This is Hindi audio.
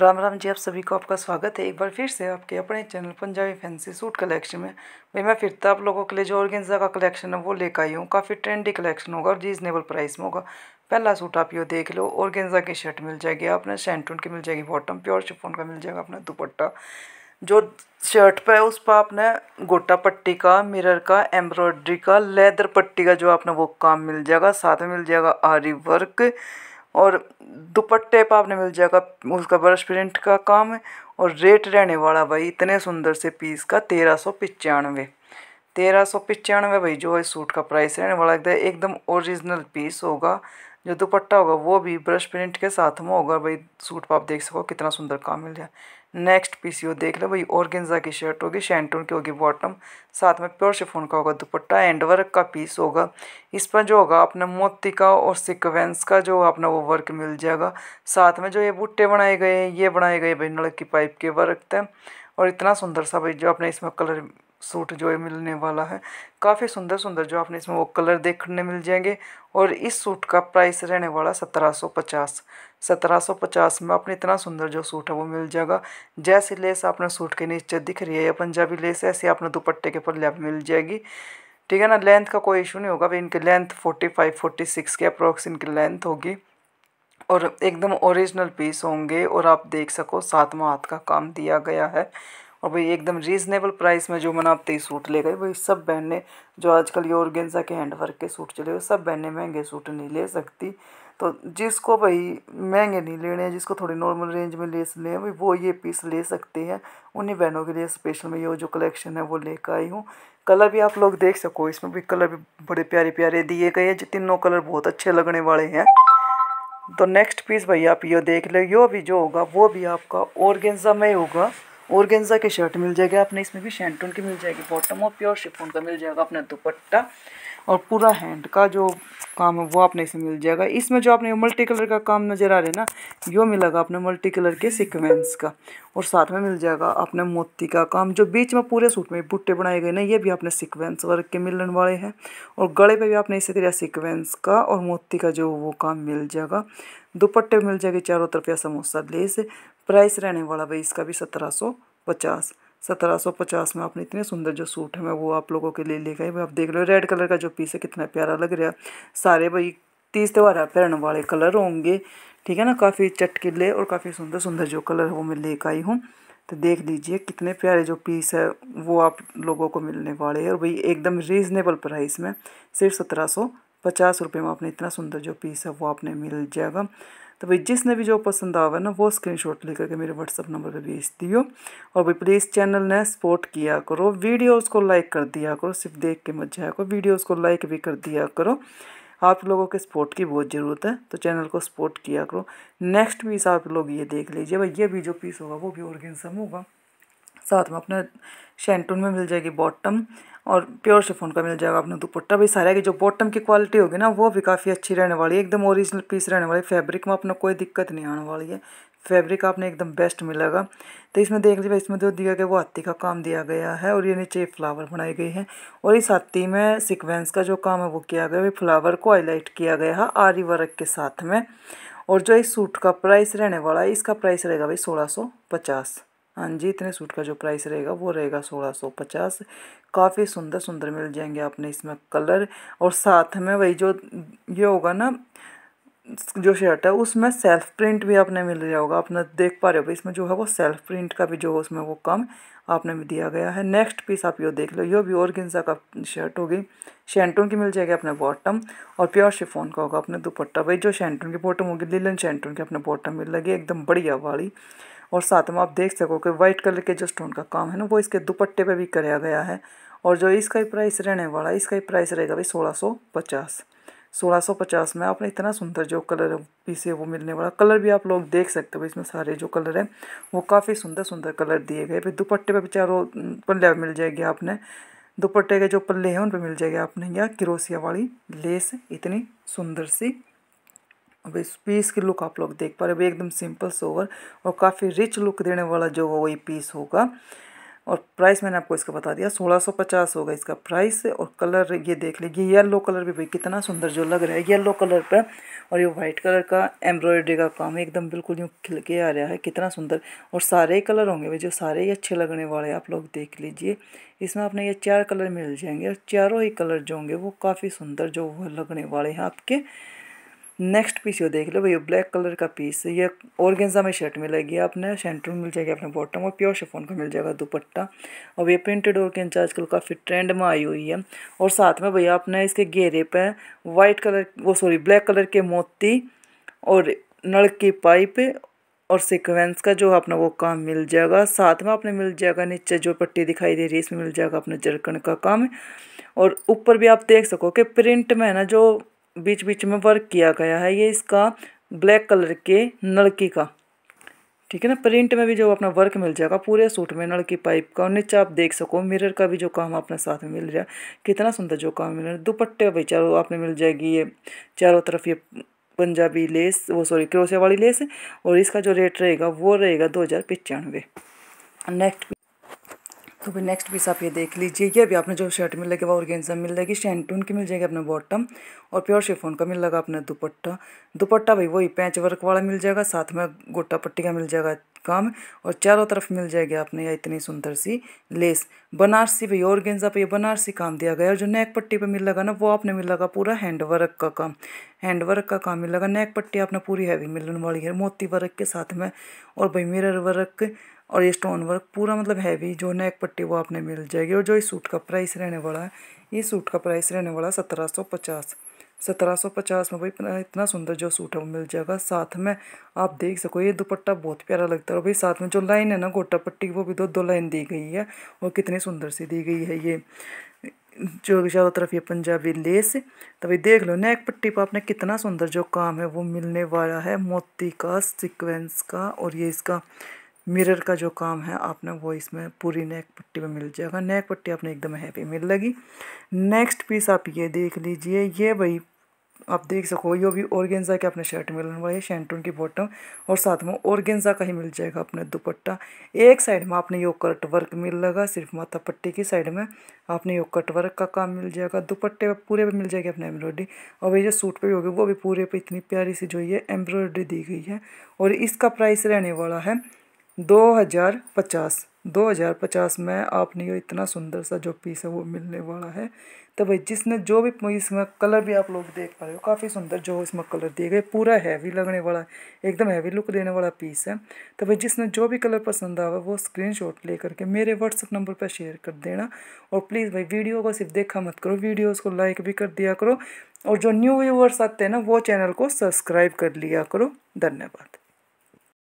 राम राम जी आप सभी को आपका स्वागत है एक बार फिर से आपके अपने channel Punjabi fancy suit collection में भाई मैं फिर तो आप लोगों के लिए जो ऑर्गेंजा का कलेक्शन है वो लेकर आई हूँ काफ़ी ट्रेंडी कलेक्शन होगा और रीजनेबल प्राइस में होगा पहला सूट आप ये देख लो ऑर्गेंजा की शर्ट मिल जाएगी आपने सेंटून की मिल जाएगी बॉटम प्योर शिफोन का मिल जाएगा अपना दुपट्टा जो शर्ट पर है उस पर आपने गोटा पट्टी का मिरर का एम्ब्रॉयड्री का लेदर पट्टी का जो आपने वो काम मिल जाएगा साथ में मिल जाएगा आरी वर्क और दुपट्टे पर आपने मिल जाएगा उसका ब्रश प्रिंट का काम है और रेट रहने वाला भाई इतने सुंदर से पीस का तेरह सौ पचानवे तेरह सौ पचानवे भाई जो है सूट का प्राइस रहने वाला एकदम ओरिजिनल पीस होगा जो दुपट्टा होगा वो भी ब्रश प्रिंट के साथ में होगा भाई सूट पर आप देख सको कितना सुंदर काम मिल जाए नेक्स्ट पीस यो देख लो भाई ऑर्गेंजा की शर्ट होगी शैंटून की होगी बॉटम साथ में प्योर शिफोन का होगा दुपट्टा एंड वर्क का पीस होगा इस पर जो होगा अपने मोती का और सिक्वेंस का जो अपना वो वर्क मिल जाएगा साथ में जो ये बूटे बनाए गए हैं ये बनाए गए भाई नल की पाइप के वर्क थे और इतना सुंदर सा भाई जो आपने इसमें कलर सूट जो है मिलने वाला है काफ़ी सुंदर सुंदर जो आपने इसमें वो कलर देखने मिल जाएंगे और इस सूट का प्राइस रहने वाला सत्रह सौ पचास सत्रह सौ पचास में आपने इतना सुंदर जो सूट है वो मिल जाएगा जैसी लेस आपने सूट के नीचे दिख रही है या पंजाबी लेस ऐसी आपने दुपट्टे के पल्ले आप मिल जाएगी ठीक है ना लेंथ का कोई इशू नहीं होगा भाई इनकी length forty five forty six के अप्रोक्स इनकी लेंथ होगी और एकदम ओरिजिनल पीस होंगे और आप देख सको सातवा हाथ का काम दिया गया है और भाई एकदम रीजनेबल प्राइस में जो मैंने आप तेईस सूट ले गए भाई सब बहन ने जो आजकल ये ऑर्गेंजा के हैंडवर्क के सूट चले हुए सब ने महंगे सूट नहीं ले सकती तो जिसको भाई महंगे नहीं लेने जिसको थोड़ी नॉर्मल रेंज में लेस ले भाई वो ये पीस ले सकते हैं उन्हीं बहनों के लिए स्पेशल में ये जो कलेक्शन है वो लेकर आई हूँ कलर भी आप लोग देख सको इसमें भी कलर भी बड़े प्यारे प्यारे दिए गए हैं तीनों कलर बहुत अच्छे लगने वाले हैं तो नेक्स्ट पीस भाई आप ये देख लो यो भी जो होगा वो भी आपका ऑर्गेंजा में होगा गेंजा के शर्ट मिल जाएगा अपने इसमें भी शैंटून की मिल जाएगी बॉटम और प्योर शिफोन का मिल जाएगा अपने दुपट्टा और पूरा हैंड का जो काम है वो आपने इसे मिल जाएगा इसमें जो आपने मल्टी कलर का काम नज़र आ रहा है ना यो मिलेगा आपने मल्टी कलर के सीक्वेंस का और साथ में मिल जाएगा आपने मोती का काम जो बीच में पूरे सूट में बुट्टे बनाए गए ना ये भी आपने सीक्वेंस वर्क के मिलने वाले हैं और गले पे भी आपने इसी तरह सिक्वेंस का और मोती का जो वो काम मिल जाएगा दुपट्टे मिल जाएगी चारों तरफ या समोसा लेस प्राइस रहने वाला भाई इसका भी सत्रह सौ पचास सत्रह सौ पचास में आपने इतने सुंदर जो सूट है मैं वो आप लोगों के लिए ले गए भाई आप देख लो रेड कलर का जो पीस है कितना प्यारा लग रहा है सारे भाई तीस त्यौहार पहनने वाले कलर होंगे ठीक है ना काफ़ी चटकीले और काफ़ी सुंदर सुंदर जो कलर है वो मैं लेकर आई हूँ तो देख लीजिए कितने प्यारे जो पीस है वो आप लोगों को मिलने वाले हैं और भाई एकदम रीज़नेबल प्राइस में सिर्फ सत्रह सौ पचास रुपये में आपने इतना सुंदर जो पीस है वो आपने मिल जाएगा तो भाई जिसने भी जो पसंद आवे ना वो स्क्रीनशॉट लेकर के मेरे व्हाट्सअप नंबर पे भेज दियो और भाई प्लीज़ चैनल ने सपोर्ट किया करो वीडियोज़ को लाइक कर दिया करो सिर्फ देख के मत जाया करो वीडियोज़ को लाइक भी कर दिया करो आप लोगों के सपोर्ट की बहुत ज़रूरत है तो चैनल को सपोर्ट किया करो नेक्स्ट पीस आप लोग ये देख लीजिए भाई ये भी जो पीस होगा वो भी ऑर्गेन्सम होगा साथ में अपने शैंटून में मिल जाएगी बॉटम और प्योर शिफोन का मिल जाएगा आपने दुपट्टा भी सारा की जो बॉटम की क्वालिटी होगी ना वो भी काफ़ी अच्छी रहने वाली है एकदम ओरिजिनल पीस रहने वाली फैब्रिक में अपना कोई दिक्कत नहीं आने वाली है फैब्रिक आपने एकदम बेस्ट मिलेगा तो इसमें देख लीजिए इसमें जो दिया गया वो हाथी का काम दिया गया है और ये नीचे फ्लावर बनाई गई है और इस हाथी में सिक्वेंस का जो काम है वो किया गया है फ्लावर को हाईलाइट किया गया है आरी वर्क के साथ में और जो इस सूट का प्राइस रहने वाला है इसका प्राइस रहेगा भाई सोलह सौ पचास हाँ जी इतने सूट का जो प्राइस रहेगा वो रहेगा सोलह सौ पचास काफ़ी सुंदर सुंदर मिल जाएंगे आपने इसमें कलर और साथ में वही जो ये होगा ना जो शर्ट है उसमें सेल्फ प्रिंट भी आपने मिल रहा होगा आपने देख पा रहे हो इसमें जो है वो सेल्फ प्रिंट का भी जो उसमें वो कम आपने भी दिया गया है नेक्स्ट पीस आप यो देख लो यो भी और गिंजा का शर्ट होगी शैंटून की मिल जाएगी अपने बॉटम और प्योर शिफोन का होगा अपने दुपट्टा भाई जो शैंटून की बॉटम होगी लीलन शेंटून की अपने बॉटम मिल लगी एकदम बढ़िया वाली और साथ में आप देख सको कि वाइट कलर के जो स्टोन का काम है ना वो इसके दुपट्टे पे भी कराया गया है और जो इसका ही प्राइस रहने वाला है इसका ही प्राइस रहेगा भाई सोलह सौ पचास सोलह सौ पचास में आपने इतना सुंदर जो कलर पीस है वो मिलने वाला कलर भी आप लोग देख सकते हो इसमें सारे जो कलर हैं वो काफ़ी सुंदर सुंदर कलर दिए गए फिर दुपट्टे भी चारों पल्ले मिल जाएगी आपने दुपट्टे के जो पल्ले हैं उन पर मिल जाएगी आपने यह किरोसिया वाली लेस इतनी सुंदर सी अब इस पीस की लुक आप लोग देख पा रहे हो एकदम सिंपल सोवर और काफ़ी रिच लुक देने वाला जो हो वही पीस होगा और प्राइस मैंने आपको इसका बता दिया 1650 होगा इसका प्राइस और कलर ये देख लीजिए येलो कलर भी भाई कितना सुंदर जो लग रहा है येलो कलर पर और ये वाइट कलर का एम्ब्रॉयडरी का काम एकदम बिल्कुल यूँ खिल के आ रहा है कितना सुंदर और सारे ही कलर होंगे भाई जो सारे ही अच्छे लगने वाले हैं आप लोग देख लीजिए इसमें आपने ये चार कलर मिल जाएंगे और चारों ही कलर जो होंगे वो काफ़ी सुंदर जो लगने वाले हैं आपके नेक्स्ट पीस ये देख लो भैया ब्लैक कलर का पीस ये ऑर्गेंजा में शर्ट मिलेगी आपने सेंटर में मिल जाएगी अपने बॉटम और प्योर शेफोन का मिल जाएगा दुपट्टा और ये प्रिंटेड ऑर्गेंजा आजकल काफ़ी ट्रेंड में आई हुई है और साथ में भैया आपने इसके घेरे पे वाइट कलर वो सॉरी ब्लैक कलर के मोती और नल की पाइप और सिक्वेंस का जो अपना वो काम मिल जाएगा साथ में आपने मिल जाएगा नीचे जो पट्टी दिखाई दे रही है इसमें मिल जाएगा अपने जरकन का काम और ऊपर भी आप देख सको कि प्रिंट में है ना जो बीच बीच में वर्क किया गया है ये इसका ब्लैक कलर के नलकी का ठीक है ना प्रिंट में भी जो अपना वर्क मिल जाएगा पूरे सूट में नलकी पाइप का और नीचे आप देख सको मिरर का भी जो काम अपने साथ में मिल रहा है कितना सुंदर जो काम मिल रहा है दुपट्टे भाई चारों आपने मिल जाएगी ये चारों तरफ ये पंजाबी लेस वो सॉरी क्रोसे वाली लेस और इसका जो रेट रहेगा वो रहेगा दो हज़ार पचानवे नेक्स्ट तो फिर नेक्स्ट पीस आप ये देख लीजिए ये अभी आपने जो शर्ट मिल लगेगा वो गेंजा मिल जाएगी शैंटून की मिल जाएगी अपने बॉटम और प्योर शिफोन का मिल लगा अपने दुपट्टा दुपट्टा भाई वही पैच वर्क वाला मिल जाएगा साथ में गोटा पट्टी का मिल जाएगा काम और चारों तरफ मिल जाएगी आपने यह इतनी सुंदर सी लेस बनारसी भाई और गेंजा पर बनारसी काम दिया गया और जो नेक पट्टी पर मिल लगा ना वो आपने मिल लगा पूरा हैंड वर्क का काम हैंड वर्क का काम मिल लगा नेक पट्टी आपने पूरी हैवी मिलने वाली है मोती वर्क के साथ में और भाई मिरर वर्क और ये स्टोन वर्क पूरा मतलब हैवी जो नेक पट्टी वो आपने मिल जाएगी और जो इस सूट का प्राइस रहने वाला है ये सूट का प्राइस रहने वाला है सत्रह सौ पचास सत्रह सौ पचास में भाई इतना सुंदर जो सूट है वो मिल जाएगा साथ में आप देख सको ये दुपट्टा बहुत प्यारा लगता है और भाई साथ में जो लाइन है ना गोटा पट्टी वो भी दो दो लाइन दी गई है और कितनी सुंदर सी दी गई है ये जो चारों तरफ ये पंजाबी लेस तभी तो देख लो नेक पट्टी पर आपने कितना सुंदर जो काम है वो मिलने वाला है मोती का सिक्वेंस का और ये इसका मिरर का जो काम है आपने वो इसमें पूरी नेक पट्टी में मिल जाएगा नेक पट्टी आपने एकदम हैवी मिल लगी नेक्स्ट पीस आप ये देख लीजिए ये भाई आप देख सको ये भी ऑर्गेंजा के अपने शर्ट मिलने वाले है की बॉटम और साथ में ऑर्गेंजा का ही मिल जाएगा अपने दुपट्टा एक साइड में आपने यो कट वर्क मिल लगा सिर्फ माथा पट्टी की साइड में आपने यो कट वर्क का काम मिल जाएगा दुपट्टे पे पूरे पे मिल जाएगी अपने एम्ब्रॉयडरी और भाई जो सूट पे भी होगी वो भी पूरे पर इतनी प्यारी सी जो ये एम्ब्रॉयडरी दी गई है और इसका प्राइस रहने वाला है दो हज़ार पचास दो हज़ार पचास में आपने ये इतना सुंदर सा जो पीस है वो मिलने वाला है तो भाई जिसने जो भी इसमें कलर भी आप लोग देख पा रहे हो काफ़ी सुंदर जो इसमें कलर दिए गए पूरा हैवी लगने वाला एकदम हैवी लुक देने वाला पीस है तो भाई जिसने जो भी कलर पसंद आवे वो स्क्रीनशॉट ले करके मेरे व्हाट्सअप नंबर पर शेयर कर देना और प्लीज़ भाई वीडियो को सिर्फ देखा मत करो वीडियोज़ को लाइक भी कर दिया करो और जो न्यू व्यूवर्स आते हैं ना वो चैनल को सब्सक्राइब कर लिया करो धन्यवाद